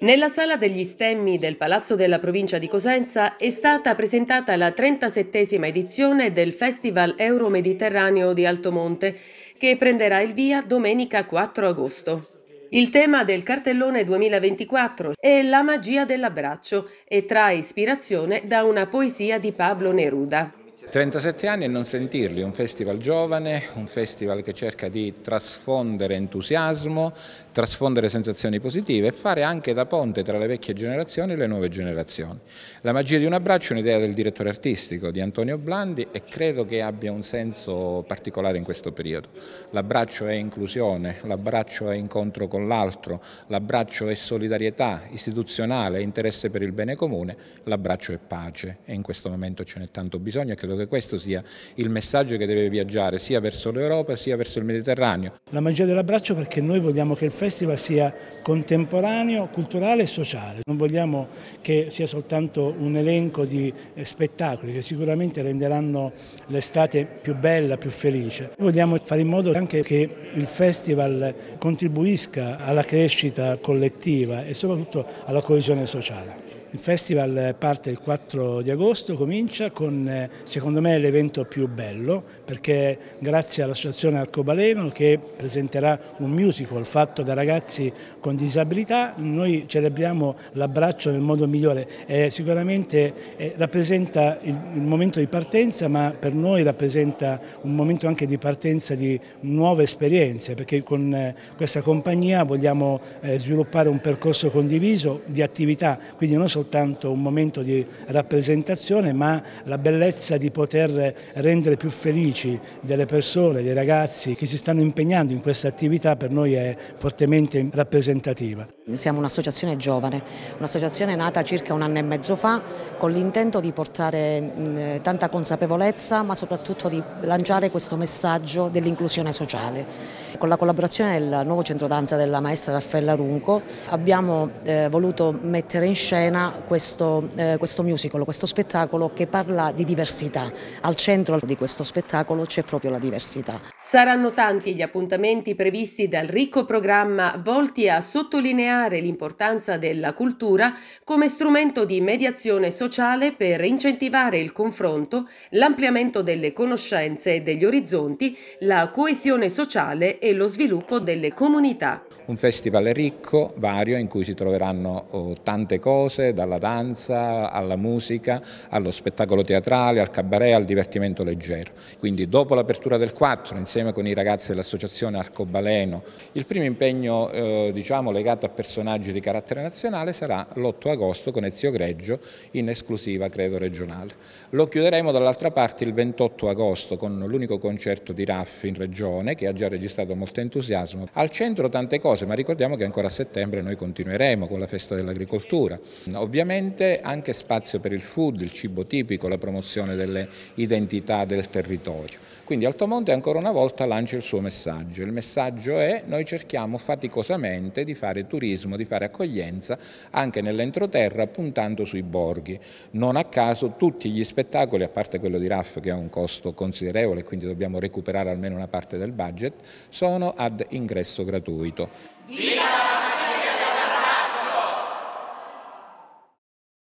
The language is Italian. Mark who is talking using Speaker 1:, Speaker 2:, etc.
Speaker 1: Nella sala degli stemmi del Palazzo della Provincia di Cosenza è stata presentata la 37esima edizione del Festival Euro-Mediterraneo di Altomonte, che prenderà il via domenica 4 agosto. Il tema del cartellone 2024 è la magia dell'abbraccio e trae ispirazione da una poesia di Pablo Neruda.
Speaker 2: 37 anni e non sentirli, un festival giovane, un festival che cerca di trasfondere entusiasmo, trasfondere sensazioni positive e fare anche da ponte tra le vecchie generazioni e le nuove generazioni. La magia di un abbraccio è un'idea del direttore artistico di Antonio Blandi e credo che abbia un senso particolare in questo periodo. L'abbraccio è inclusione, l'abbraccio è incontro con l'altro, l'abbraccio è solidarietà istituzionale, interesse per il bene comune, l'abbraccio è pace e in questo momento ce n'è tanto bisogno e credo Credo che questo sia il messaggio che deve viaggiare sia verso l'Europa sia verso il Mediterraneo.
Speaker 3: La magia dell'abbraccio perché noi vogliamo che il festival sia contemporaneo, culturale e sociale. Non vogliamo che sia soltanto un elenco di eh, spettacoli che sicuramente renderanno l'estate più bella, più felice. Vogliamo fare in modo anche che il festival contribuisca alla crescita collettiva e soprattutto alla coesione sociale. Il festival parte il 4 di agosto, comincia con eh, secondo me l'evento più bello perché grazie all'associazione Arcobaleno che presenterà un musical fatto da ragazzi con disabilità noi celebriamo l'abbraccio nel modo migliore e sicuramente eh, rappresenta il, momento di partenza ma per noi rappresenta un momento anche di partenza di nuove esperienze perché con eh, questa compagnia vogliamo sviluppare un percorso condiviso di attività, quindi non solo soltanto un momento di rappresentazione ma la bellezza di poter rendere più felici delle persone, dei ragazzi che si stanno impegnando in questa attività per noi è fortemente rappresentativa.
Speaker 4: Siamo un'associazione giovane, un'associazione nata circa un anno e mezzo fa con l'intento di portare tanta consapevolezza ma soprattutto di lanciare questo messaggio dell'inclusione sociale. Con la collaborazione del nuovo centro danza della maestra Raffaella Runco abbiamo eh, voluto mettere in scena questo, eh, questo musical, questo spettacolo che parla di diversità. Al centro di questo spettacolo c'è proprio la diversità.
Speaker 1: Saranno tanti gli appuntamenti previsti dal ricco programma volti a sottolineare l'importanza della cultura come strumento di mediazione sociale per incentivare il confronto, l'ampliamento delle conoscenze e degli orizzonti, la coesione sociale e lo sviluppo delle comunità.
Speaker 2: Un festival ricco, vario, in cui si troveranno oh, tante cose, dalla danza alla musica, allo spettacolo teatrale, al cabaret, al divertimento leggero. Quindi dopo l'apertura del 4, insieme con i ragazzi dell'associazione Arcobaleno. Il primo impegno eh, diciamo, legato a personaggi di carattere nazionale sarà l'8 agosto con Ezio Greggio in esclusiva credo regionale. Lo chiuderemo dall'altra parte il 28 agosto con l'unico concerto di Raffi in regione che ha già registrato molto entusiasmo. Al centro tante cose ma ricordiamo che ancora a settembre noi continueremo con la festa dell'agricoltura. Ovviamente anche spazio per il food, il cibo tipico, la promozione delle identità del territorio. Quindi Altomonte ancora una volta volta lancia il suo messaggio. Il messaggio è noi cerchiamo faticosamente di fare turismo, di fare accoglienza anche nell'entroterra puntando sui borghi. Non a caso tutti gli spettacoli, a parte quello di RAF che ha un costo considerevole, quindi dobbiamo recuperare almeno una parte del budget, sono ad ingresso gratuito. Viva!